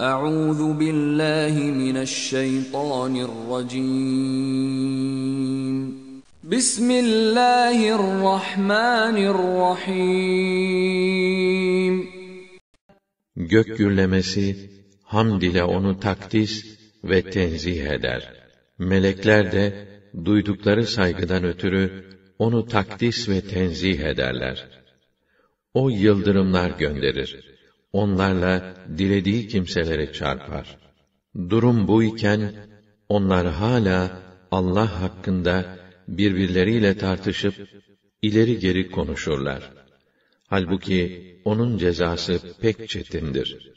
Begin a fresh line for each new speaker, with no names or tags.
Euzu billahi mineşşeytanirracim.
Bismillahirrahmanirrahim.
Gök gürlemesi hamd ile onu takdis ve tenzih eder. Melekler de duydukları saygıdan ötürü onu takdis ve tenzih ederler. O yıldırımlar gönderir onlarla dilediği kimselere çarpar. Durum bu iken onlar hala Allah hakkında birbirleriyle tartışıp ileri geri konuşurlar. Halbuki onun cezası pek çetindir.